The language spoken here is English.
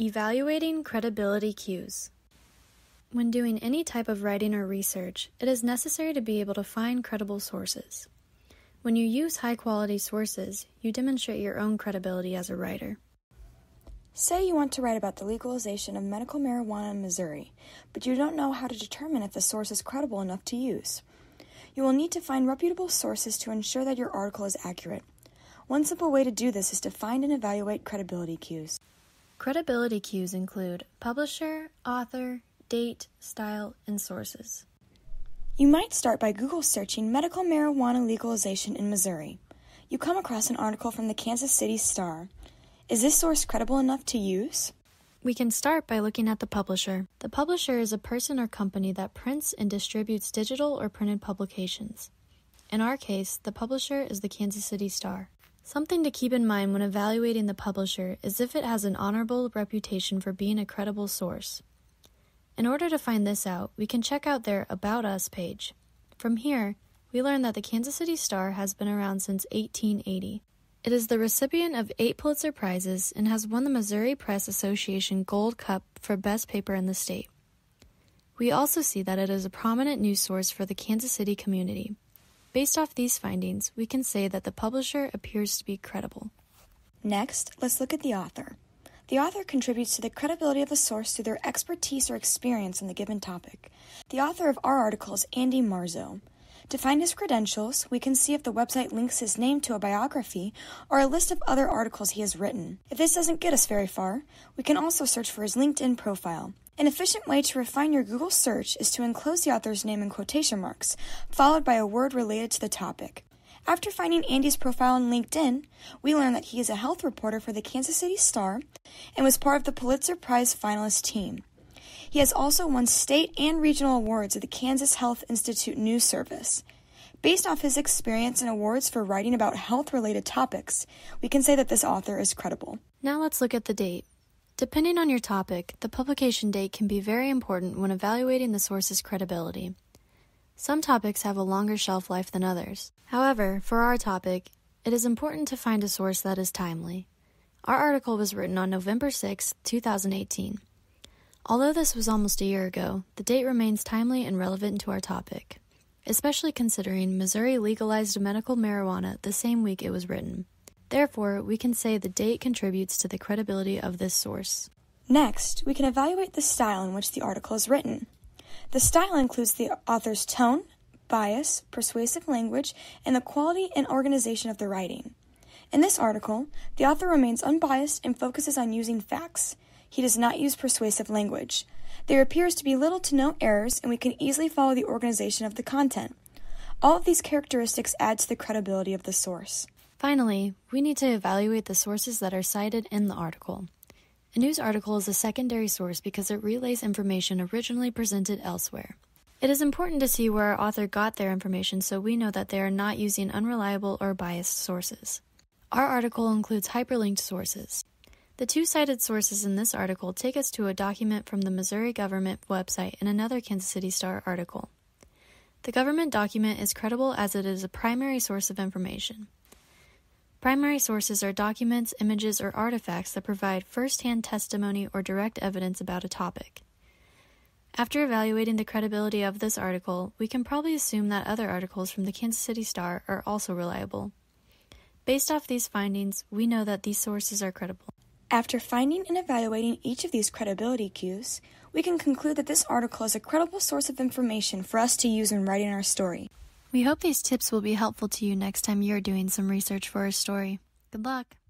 Evaluating credibility cues. When doing any type of writing or research, it is necessary to be able to find credible sources. When you use high quality sources, you demonstrate your own credibility as a writer. Say you want to write about the legalization of medical marijuana in Missouri, but you don't know how to determine if the source is credible enough to use. You will need to find reputable sources to ensure that your article is accurate. One simple way to do this is to find and evaluate credibility cues. Credibility cues include publisher, author, date, style, and sources. You might start by Google searching medical marijuana legalization in Missouri. You come across an article from the Kansas City Star. Is this source credible enough to use? We can start by looking at the publisher. The publisher is a person or company that prints and distributes digital or printed publications. In our case, the publisher is the Kansas City Star. Something to keep in mind when evaluating the publisher is if it has an honorable reputation for being a credible source. In order to find this out, we can check out their About Us page. From here, we learn that the Kansas City Star has been around since 1880. It is the recipient of eight Pulitzer Prizes and has won the Missouri Press Association Gold Cup for Best Paper in the state. We also see that it is a prominent news source for the Kansas City community. Based off these findings, we can say that the publisher appears to be credible. Next, let's look at the author. The author contributes to the credibility of a source through their expertise or experience on the given topic. The author of our article is Andy Marzo. To find his credentials, we can see if the website links his name to a biography or a list of other articles he has written. If this doesn't get us very far, we can also search for his LinkedIn profile. An efficient way to refine your Google search is to enclose the author's name in quotation marks, followed by a word related to the topic. After finding Andy's profile on LinkedIn, we learn that he is a health reporter for the Kansas City Star and was part of the Pulitzer Prize finalist team. He has also won state and regional awards at the Kansas Health Institute News Service. Based off his experience and awards for writing about health related topics, we can say that this author is credible. Now let's look at the date. Depending on your topic, the publication date can be very important when evaluating the source's credibility. Some topics have a longer shelf life than others. However, for our topic, it is important to find a source that is timely. Our article was written on November 6, 2018. Although this was almost a year ago, the date remains timely and relevant to our topic, especially considering Missouri legalized medical marijuana the same week it was written. Therefore, we can say the date contributes to the credibility of this source. Next, we can evaluate the style in which the article is written. The style includes the author's tone, bias, persuasive language, and the quality and organization of the writing. In this article, the author remains unbiased and focuses on using facts. He does not use persuasive language. There appears to be little to no errors, and we can easily follow the organization of the content. All of these characteristics add to the credibility of the source. Finally, we need to evaluate the sources that are cited in the article. A news article is a secondary source because it relays information originally presented elsewhere. It is important to see where our author got their information so we know that they are not using unreliable or biased sources. Our article includes hyperlinked sources. The two cited sources in this article take us to a document from the Missouri government website and another Kansas City Star article. The government document is credible as it is a primary source of information. Primary sources are documents, images, or artifacts that provide first hand testimony or direct evidence about a topic. After evaluating the credibility of this article, we can probably assume that other articles from the Kansas City Star are also reliable. Based off these findings, we know that these sources are credible. After finding and evaluating each of these credibility cues, we can conclude that this article is a credible source of information for us to use in writing our story. We hope these tips will be helpful to you next time you're doing some research for a story. Good luck!